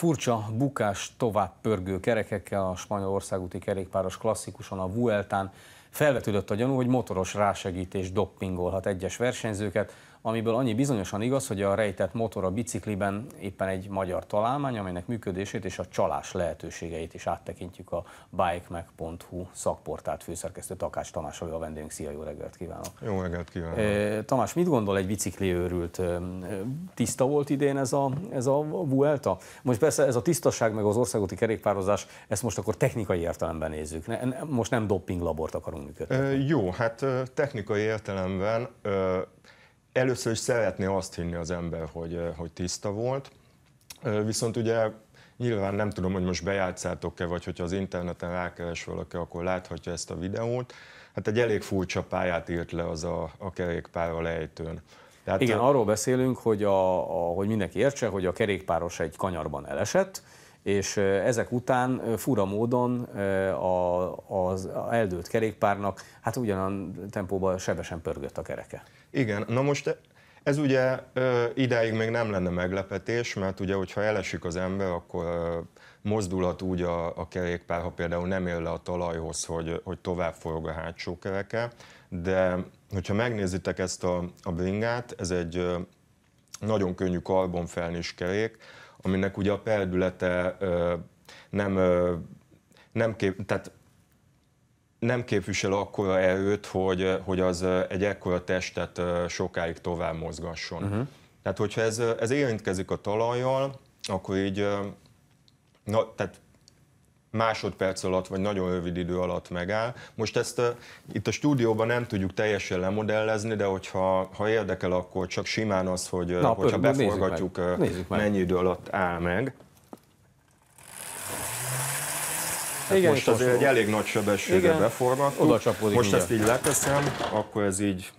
Furcsa bukás tovább pörgő kerekekkel a spanyolországúti kerékpáros klasszikuson a Vueltán felvetődött a gyanú, hogy motoros rásegítés doppingolhat egyes versenyzőket, amiből annyi bizonyosan igaz, hogy a rejtett motor a bicikliben éppen egy magyar találmány, amelynek működését és a csalás lehetőségeit is áttekintjük a bikemag.hu szakportált főszerkesztő Takács Tamás, a vendégünk. Szia, jó reggelt kívánok! Jó reggelt kívánok! Tamás, mit gondol egy bicikli őrült? Tiszta volt idén ez a, ez a Vuelta? Most persze ez a tisztaság meg az országúti kerékpározás, ezt most akkor technikai értelemben nézzük. ne? Most nem doping labort akarunk működni. Jó, hát technikai értelemben először is szeretné azt hinni az ember, hogy, hogy tiszta volt, viszont ugye nyilván nem tudom, hogy most bejátszátok-e, vagy hogyha az interneten rákeres valaki, akkor láthatja ezt a videót, hát egy elég furcsa pályát írt le az a, a kerékpár a lejtőn. Tehát Igen, a... arról beszélünk, hogy, a, a, hogy mindenki értse, hogy a kerékpáros egy kanyarban elesett, és ezek után fura módon az eldőlt kerékpárnak hát ugyanan tempóban sebesen pörgött a kereke. Igen, na most ez ugye ideig még nem lenne meglepetés, mert ugye, hogyha elesik az ember, akkor mozdulhat úgy a, a kerékpár, ha például nem él le a talajhoz, hogy, hogy tovább forog a hátsó kereke, de hogyha megnézitek ezt a, a bringát, ez egy nagyon könnyű karbonfelnős kerék, aminek ugye a ö, nem, nem kép, tehát nem képvisel akkora erőt, hogy, hogy az egy ekkora testet sokáig tovább mozgasson. Uh-huh. Tehát, hogyha ez, ez érintkezik a talajjal, akkor így, na, tehát másodperc alatt, vagy nagyon rövid idő alatt megáll. Most ezt uh, itt a stúdióban nem tudjuk teljesen lemodellezni, de hogyha ha érdekel, akkor csak simán az, hogy Na, hogyha pörül, beforgatjuk, meg. mennyi idő alatt áll meg. Hát igen, most azért egy elég nagy sebességre beforgattuk. Most mindjárt. ezt így leteszem, akkor ez így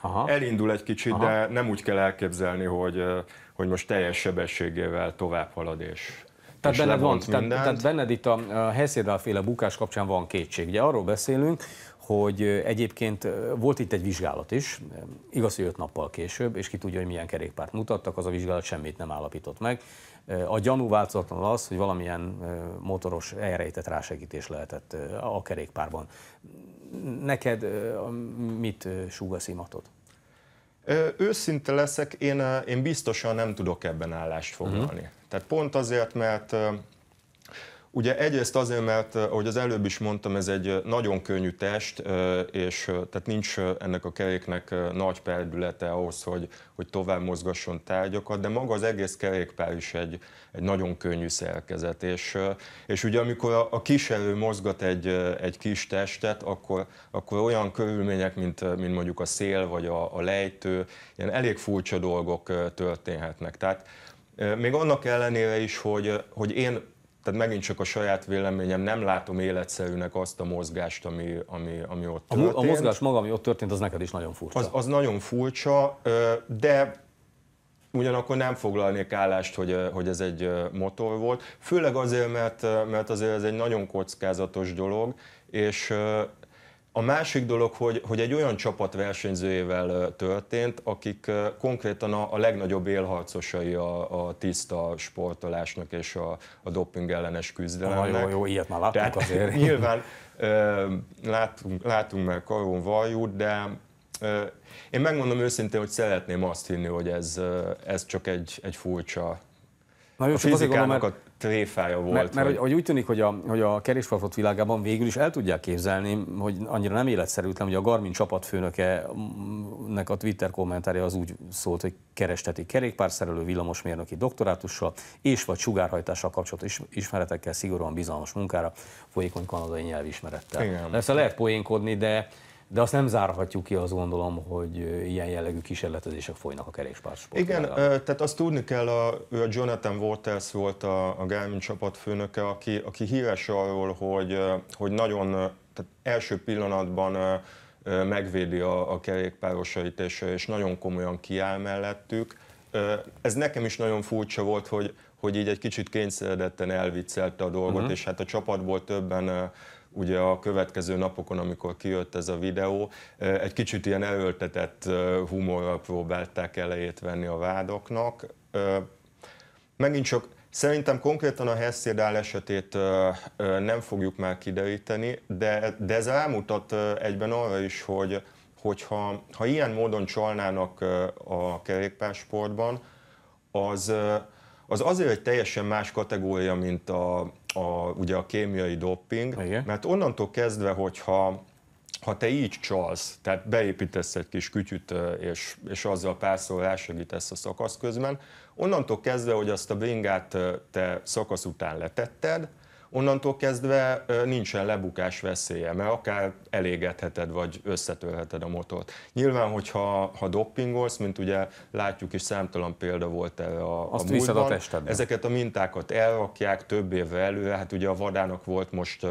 Aha. elindul egy kicsit, Aha. de nem úgy kell elképzelni, hogy, hogy most teljes sebességével tovább halad és tehát, benned van, tehát, tehát benned itt a, a Hessédál féle bukás kapcsán van kétség. Ugye arról beszélünk, hogy egyébként volt itt egy vizsgálat is, igaz, hogy öt nappal később, és ki tudja, hogy milyen kerékpárt mutattak, az a vizsgálat semmit nem állapított meg. A gyanú változatlanul az, hogy valamilyen motoros elrejtett rásegítés lehetett a kerékpárban. Neked mit súg a szimatod? Őszinte leszek, én, én biztosan nem tudok ebben állást foglalni. Uh-huh. Tehát pont azért, mert Ugye egyrészt azért, mert ahogy az előbb is mondtam, ez egy nagyon könnyű test, és tehát nincs ennek a keréknek nagy perdülete ahhoz, hogy, hogy tovább mozgasson tárgyakat, de maga az egész kerékpár is egy, egy nagyon könnyű szerkezet. És, és ugye amikor a, a kis erő mozgat egy, egy kis testet, akkor, akkor olyan körülmények, mint, mint mondjuk a szél vagy a, a lejtő, ilyen elég furcsa dolgok történhetnek. Tehát még annak ellenére is, hogy, hogy én tehát megint csak a saját véleményem, nem látom életszerűnek azt a mozgást, ami, ami, ami ott történt. A, a mozgás maga, ami ott történt, az neked is nagyon furcsa. Az, az nagyon furcsa, de ugyanakkor nem foglalnék állást, hogy, hogy ez egy motor volt. Főleg azért, mert, mert azért ez egy nagyon kockázatos dolog, és, a másik dolog, hogy, hogy egy olyan csapat versenyzőjével történt, akik konkrétan a, a legnagyobb élharcosai a, a tiszta sportolásnak és a, a doping ellenes küzdelemnek. Ah, jó, jó, ilyet már láttunk Tehát, azért. Nyilván látunk, látunk már Karón Vajút, de én megmondom őszintén, hogy szeretném azt hinni, hogy ez, ez csak egy, egy furcsa nagyon a fizikának gondolom, mert, a tréfája volt. Mert, mert hogy, hogy úgy tűnik, hogy a, hogy a kerésfalfot világában végül is el tudják képzelni, hogy annyira nem életszerűtlen, hogy a Garmin csapatfőnöke mm, nek a Twitter kommentárja az úgy szólt, hogy keresteti kerékpárszerelő villamosmérnöki doktorátussal és vagy sugárhajtással kapcsolatos ismeretekkel szigorúan bizalmas munkára, folyékony kanadai nyelvismerettel. Igen. Persze lehet poénkodni, de de azt nem zárhatjuk ki, azt gondolom, hogy ilyen jellegű kísérletezések folynak a kerékpársportban. Igen, tehát azt tudni kell, a, ő a Jonathan Waters volt a, a Garmin főnöke aki, aki híres arról, hogy, hogy nagyon tehát első pillanatban megvédi a, a kerékpárosait, és, és nagyon komolyan kiáll mellettük. Ez nekem is nagyon furcsa volt, hogy, hogy így egy kicsit kényszeredetten elviccelte a dolgot, uh-huh. és hát a csapatból többen ugye a következő napokon, amikor kijött ez a videó, egy kicsit ilyen elöltetett humorral próbálták elejét venni a vádoknak. Megint csak Szerintem konkrétan a Hesszédál esetét nem fogjuk már kideríteni, de, de ez elmutat egyben arra is, hogy hogyha ha ilyen módon csalnának a kerékpársportban, az, az azért egy teljesen más kategória, mint a, a, ugye a kémiai dopping, Igen. mert onnantól kezdve, hogyha ha te így csalsz, tehát beépítesz egy kis kütyüt, és, és azzal párszor elsegítesz a szakasz közben, onnantól kezdve, hogy azt a bringát te szakasz után letetted, onnantól kezdve nincsen lebukás veszélye, mert akár elégetheted vagy összetörheted a motort. Nyilván, hogyha ha doppingolsz, mint ugye látjuk is számtalan példa volt erre a, Azt a múltban, a ezeket a mintákat elrakják több évre előre, hát ugye a vadának volt most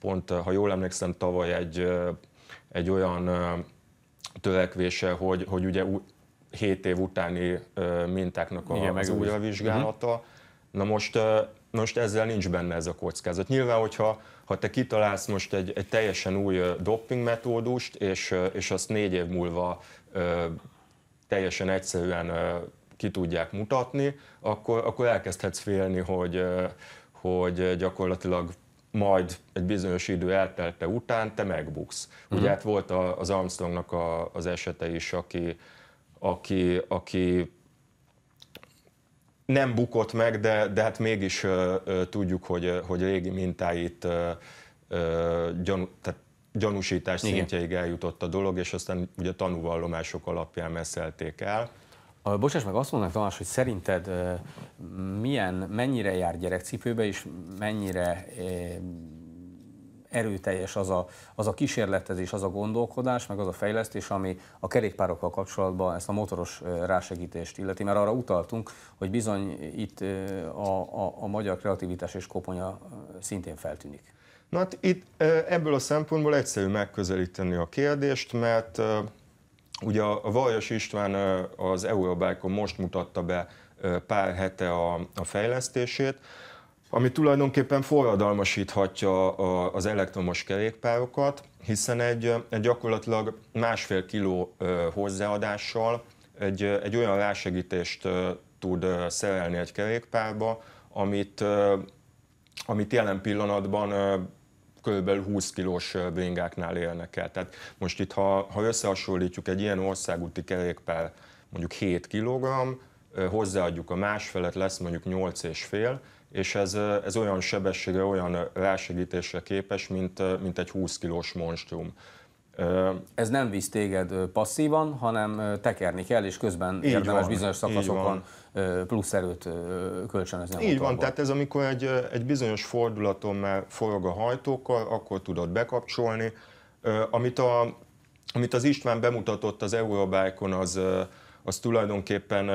pont, ha jól emlékszem, tavaly egy, egy olyan törekvése, hogy, hogy ugye 7 év utáni mintáknak a, Igen, az újravizsgálata, uh-huh mhm. Na most, most ezzel nincs benne ez a kockázat. Nyilván, hogyha ha te kitalálsz most egy, egy teljesen új doping metódust, és, és azt négy év múlva teljesen egyszerűen ki tudják mutatni, akkor, akkor elkezdhetsz félni, hogy, hogy gyakorlatilag majd egy bizonyos idő eltelte után te megbuksz. Uh-huh. Ugye hát volt az Armstrongnak a, az esete is, aki, aki, aki nem bukott meg, de, de hát mégis ö, ö, tudjuk, hogy, hogy régi mintáit ö, ö, gyanú, tehát gyanúsítás Igen. szintjeig eljutott a dolog, és aztán ugye tanúvallomások alapján messzelték el. Bocsáss meg, azt mondanak Tamás, hogy szerinted milyen, mennyire jár gyerekcipőbe, és mennyire erőteljes az a, az a kísérletezés, az a gondolkodás, meg az a fejlesztés, ami a kerékpárokkal kapcsolatban ezt a motoros rásegítést illeti, mert arra utaltunk, hogy bizony itt a, a, a magyar kreativitás és koponya szintén feltűnik. Na hát itt ebből a szempontból egyszerű megközelíteni a kérdést, mert ugye a Vajas István az Eurobike-on most mutatta be pár hete a, a fejlesztését, ami tulajdonképpen forradalmasíthatja az elektromos kerékpárokat, hiszen egy, egy gyakorlatilag másfél kiló hozzáadással egy, egy olyan rásegítést tud szerelni egy kerékpárba, amit, amit jelen pillanatban kb. 20 kilós bringáknál élnek el. Tehát most itt, ha, ha összehasonlítjuk egy ilyen országúti kerékpár mondjuk 7 kg, hozzáadjuk a másfelet, lesz mondjuk 8,5, és fél, és ez, ez olyan sebességre, olyan rásegítésre képes, mint, mint egy 20 kilós monstrum. Ez nem visz téged passzívan, hanem tekerni kell, és közben így érdemes van, bizonyos szakaszokon plusz erőt kölcsönözni. A így motorból. van, tehát ez amikor egy, egy bizonyos fordulaton már forog a hajtókkal, akkor tudod bekapcsolni. Amit, a, amit az István bemutatott az Eurobike-on, az, az tulajdonképpen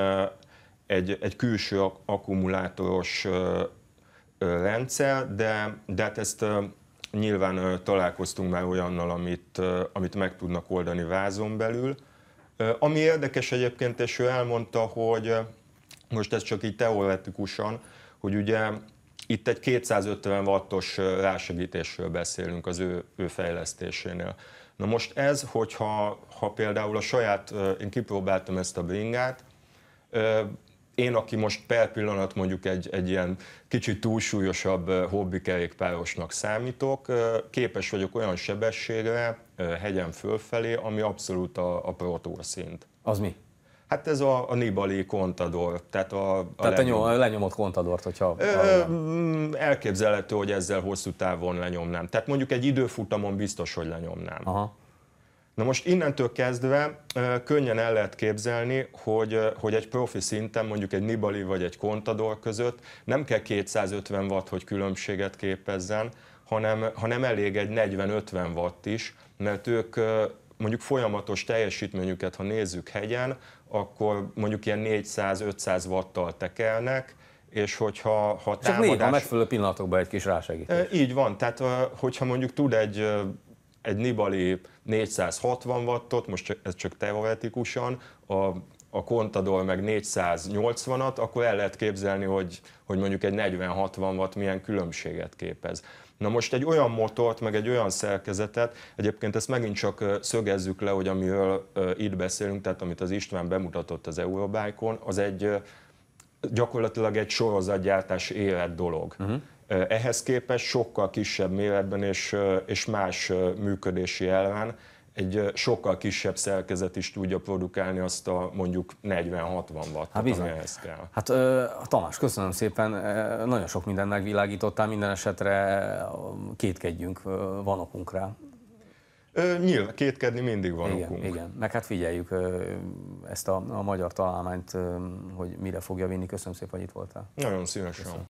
egy, egy külső akkumulátoros rendszer, de, de hát ezt nyilván találkoztunk már olyannal, amit, amit meg tudnak oldani vázon belül. Ami érdekes egyébként, és ő elmondta, hogy most ez csak így teoretikusan, hogy ugye itt egy 250 wattos rásegítésről beszélünk az ő, ő fejlesztésénél. Na most ez, hogyha ha például a saját, én kipróbáltam ezt a bringát, én, aki most per pillanat mondjuk egy, egy ilyen kicsit túlsúlyosabb kerékpárosnak számítok, képes vagyok olyan sebességre, hegyen fölfelé, ami abszolút a, a szint. Az mi? Hát ez a, a Nibali kontador. Tehát a, a, tehát lenyom... a lenyomott kontadort, hogyha... Ö, mm, elképzelhető, hogy ezzel hosszú távon lenyomnám. Tehát mondjuk egy időfutamon biztos, hogy lenyomnám. Aha. Na most innentől kezdve könnyen el lehet képzelni, hogy, hogy egy profi szinten, mondjuk egy Nibali vagy egy Contador között nem kell 250 watt, hogy különbséget képezzen, hanem, hanem elég egy 40-50 watt is, mert ők mondjuk folyamatos teljesítményüket, ha nézzük hegyen, akkor mondjuk ilyen 400-500 watttal tekelnek, és hogyha ha Csak támadás... Csak néha megfelelő pillanatokban egy kis rásegítés. Így van, tehát hogyha mondjuk tud egy egy Nibali 460 wattot, most csak, ez csak teoretikusan, a a Contador meg 480-at, akkor el lehet képzelni, hogy, hogy mondjuk egy 40-60 watt milyen különbséget képez. Na most egy olyan motort, meg egy olyan szerkezetet, egyébként ezt megint csak szögezzük le, hogy amiről itt beszélünk, tehát amit az István bemutatott az Eurobike-on, az egy gyakorlatilag egy sorozatgyártás élet dolog. Uh-huh. Ehhez képest sokkal kisebb méretben és, és más működési ellen egy sokkal kisebb szerkezet is tudja produkálni azt a mondjuk 40-60 wattot, hát bizony. ami ehhez kell. Hát Tamás, köszönöm szépen, nagyon sok mindent megvilágítottál, minden esetre kétkedjünk, van okunk rá. Nyilván, kétkedni mindig van igen, okunk. Igen, meg hát figyeljük ezt a, a magyar találmányt, hogy mire fogja vinni. Köszönöm szépen, hogy itt voltál. Nagyon szívesen.